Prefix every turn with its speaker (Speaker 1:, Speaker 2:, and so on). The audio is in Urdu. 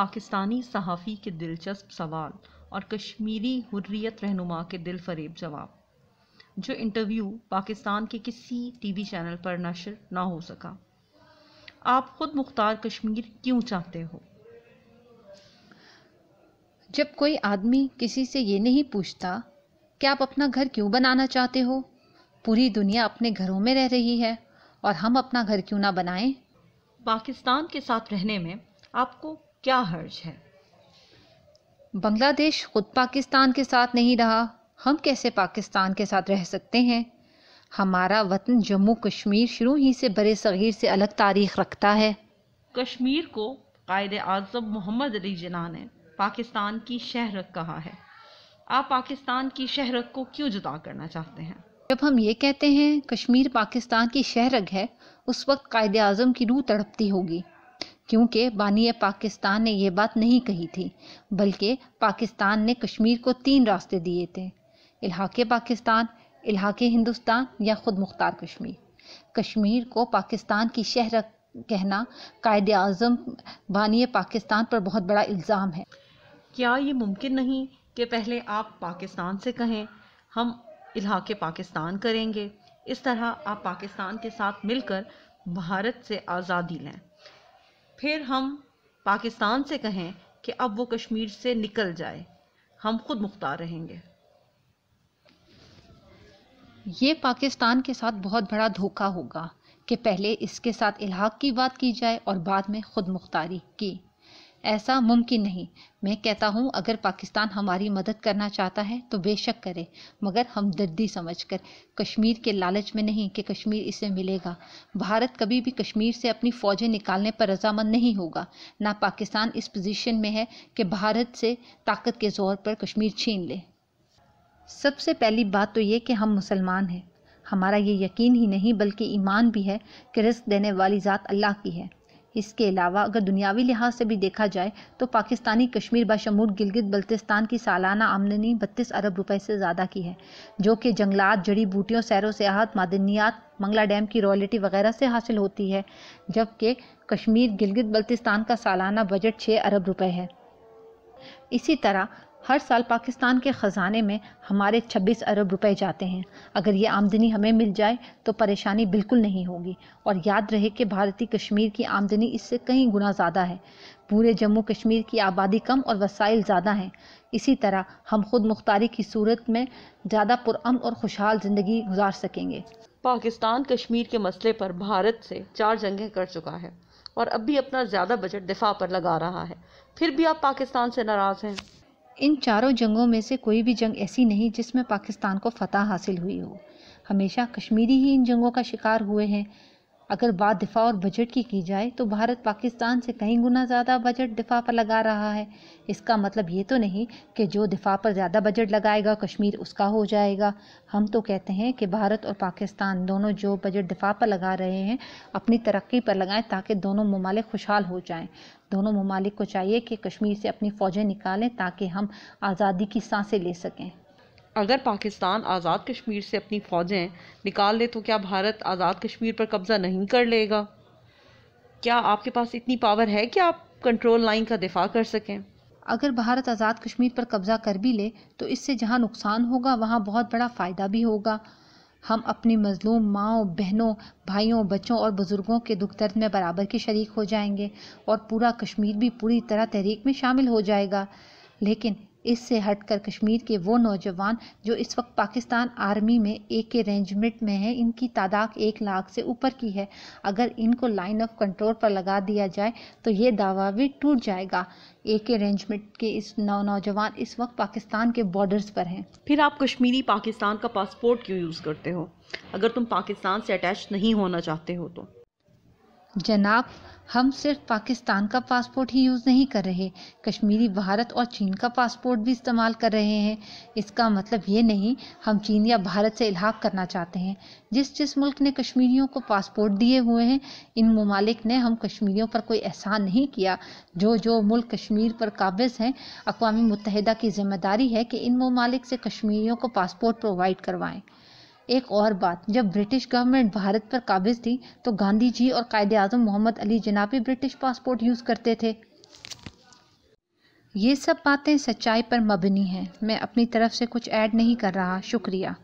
Speaker 1: پاکستانی صحافی کے دلچسپ سوال اور کشمیری حریت رہنما کے دل فریب جواب جو انٹرویو پاکستان کے کسی ٹی وی چینل پر نشر نہ ہو سکا
Speaker 2: آپ خود مختار کشمیر کیوں چاہتے ہو جب کوئی آدمی کسی سے یہ نہیں پوچھتا کہ آپ اپنا گھر کیوں بنانا چاہتے ہو پوری دنیا اپنے گھروں میں رہ رہی ہے اور ہم اپنا گھر کیوں نہ بنائیں
Speaker 1: پاکستان کے ساتھ رہنے میں آپ کو کیا حرج ہے
Speaker 2: بنگلہ دیش خود پاکستان کے ساتھ نہیں رہا ہم کیسے پاکستان کے ساتھ رہ سکتے ہیں ہمارا وطن جموں کشمیر شروع ہی سے برے صغیر سے الگ تاریخ رکھتا ہے
Speaker 1: کشمیر کو قائد اعظم محمد علی جناح نے پاکستان کی شہرت کہا ہے آپ پاکستان کی شہرت کو کیوں جدا
Speaker 2: کرنا چاہتے ہیں جب ہم یہ کہتے ہیں کشمیر پاکستان کی شہرگ ہے اس وقت قائد اعظم کی روح تڑپتی ہوگی کیونکہ بانی پاکستان نے یہ بات نہیں کہی تھی بلکہ پاکستان نے کشمیر کو تین راستے دیے تھے الحاق پاکستان الحاق ہندوستان یا خود مختار کشمیر کشمیر کو پاکستان کی شہر کہنا قائد اعظم بانی پاکستان پر بہت بڑا الزام ہے
Speaker 1: کیا یہ ممکن نہیں کہ پہلے آپ پاکستان سے کہیں ہم الحاق پاکستان کریں گے اس طرح آپ پاکستان کے ساتھ مل کر بھارت سے آزادی لیں پھر ہم پاکستان سے کہیں کہ اب وہ کشمیر سے نکل جائے ہم خود مختار رہیں گے
Speaker 2: یہ پاکستان کے ساتھ بہت بڑا دھوکہ ہوگا کہ پہلے اس کے ساتھ الحاق کی بات کی جائے اور بعد میں خود مختاری کی ایسا ممکن نہیں میں کہتا ہوں اگر پاکستان ہماری مدد کرنا چاہتا ہے تو بے شک کرے مگر ہم دردی سمجھ کر کشمیر کے لالچ میں نہیں کہ کشمیر اسے ملے گا بھارت کبھی بھی کشمیر سے اپنی فوجیں نکالنے پر رضامند نہیں ہوگا نہ پاکستان اس پوزیشن میں ہے کہ بھارت سے طاقت کے زور پر کشمیر چھین لے سب سے پہلی بات تو یہ کہ ہم مسلمان ہیں ہمارا یہ یقین ہی نہیں بلکہ ایمان بھی ہے کہ رزق دینے والی ذات اللہ کی ہے اس کے علاوہ اگر دنیاوی لحاظ سے بھی دیکھا جائے تو پاکستانی کشمیر بشمول گلگت بلتستان کی سالانہ آمدنی بتیس ارب روپے سے زیادہ کی ہے جو کہ جنگلات جڑی بوٹیوں سیر و سیاحت معدنیات منگلہ ڈیم کی روائلٹی وغیرہ سے حاصل ہوتی ہے جبکہ کشمیر گلگت بلتستان کا سالانہ بجٹ چھ ارب روپے ہے اسی طرح ہر سال پاکستان کے خزانے میں ہمارے چھبیس ارب روپے جاتے ہیں اگر یہ آمدنی ہمیں مل جائے تو پریشانی بالکل نہیں ہوگی اور یاد رہے کہ بھارتی کشمیر کی آمدنی اس سے کئی گنا زیادہ ہے پورے جموں کشمیر کی آبادی کم اور وسائل زیادہ ہیں اسی طرح ہم خود مختاری کی صورت میں زیادہ پرام اور خوشحال زندگی گزار سکیں گے
Speaker 1: پاکستان کشمیر کے مسئلے پر بھارت سے چار جنگیں کر چکا ہے اور اب بھی اپنا زیادہ بجٹ دفاع پر لگا رہا ہے پھر بھی آپ پاکستان سے ناراض ہیں
Speaker 2: ان چاروں جنگوں میں سے کوئی بھی جنگ ایسی نہیں جس میں پاکستان کو فتح حاصل ہوئی ہو ہمیشہ کشمیری ہی ان جنگوں کا شکار ہوئے ہیں اگر بات دفاع اور بجٹ کی کی جائے تو بھارت پاکستان سے کہیں گنا زیادہ بجٹ دفاع پر لگا رہا ہے اس کا مطلب یہ تو نہیں کہ جو دفاع پر زیادہ بجٹ لگائے گا کشمیر اس کا ہو جائے گا ہم تو کہتے ہیں کہ بھارت اور پاکستان دونوں جو بجٹ دفاع پر لگا رہے ہیں اپنی ترقی پر لگائیں تاکہ دونوں ممالک خوشحال ہو جائیں دونوں ممالک کو چاہیے کہ کشمیر سے اپنی فوجیں نکالیں تاکہ ہم آزادی کی سانسیں لے سکیں
Speaker 1: اگر پاکستان آزاد کشمیر سے اپنی فوجیں نکال لے تو کیا بھارت آزاد کشمیر پر قبضہ نہیں کر لے گا کیا آپ کے پاس اتنی پاور ہے کہ آپ کنٹرول لائن کا دفاع کر سکیں
Speaker 2: اگر بھارت آزاد کشمیر پر قبضہ کر بھی لے تو اس سے جہاں نقصان ہوگا وہاں بہت بڑا فائدہ بھی ہوگا ہم اپنی مظلوم ماؤں بہنوں بھائیوں بچوں اور بزرگوں کے دکھ درد میں برابر کے شریک ہو جائیں گے اور پورا کشمیر بھی پوری طرح تحریک میں شامل ہو جائے گا لیکن اس سے ہٹ کر کشمیر کے وہ نوجوان جو اس وقت پاکستان آرمی میں ایک کے رینجمنٹ میں ہیں ان کی تعداد ایک لاکھ سے اوپر کی ہے اگر ان کو لائن آف کنٹرول پر لگا دیا جائے تو یہ دعویٰ بھی ٹوٹ جائے گا ایک کے رینجمنٹ کے اس نو نوجوان اس وقت پاکستان کے بارڈرز پر ہیں
Speaker 1: پھر آپ کشمیری پاکستان کا پاسپورٹ کیوں یوز کرتے ہو اگر تم پاکستان سے اٹیچ نہیں ہونا چاہتے ہو تو
Speaker 2: جناب ہم صرف پاکستان کا پاسپورٹ ہی یوز نہیں کر رہے کشمیری بھارت اور چین کا پاسپورٹ بھی استعمال کر رہے ہیں اس کا مطلب یہ نہیں ہم چین یا بھارت سے الحاق کرنا چاہتے ہیں جس جس ملک نے کشمیریوں کو پاسپورٹ دیے ہوئے ہیں ان ممالک نے ہم کشمیریوں پر کوئی احسان نہیں کیا جو جو ملک کشمیر پر قابض ہیں اقوام متحدہ کی ذمہ داری ہے کہ ان ممالک سے کشمیریوں کو پاسپورٹ پرووائڈ کروائیں ایک اور بات جب برٹش گورنمنٹ بھارت پر قابض تھی تو گاندھی جی اور قائد اعظم محمد علی جنابی برٹش پاسپورٹ یوز کرتے تھے یہ سب باتیں سچائی پر مبنی ہیں میں اپنی طرف سے کچھ ایڈ نہیں کر رہا شکریہ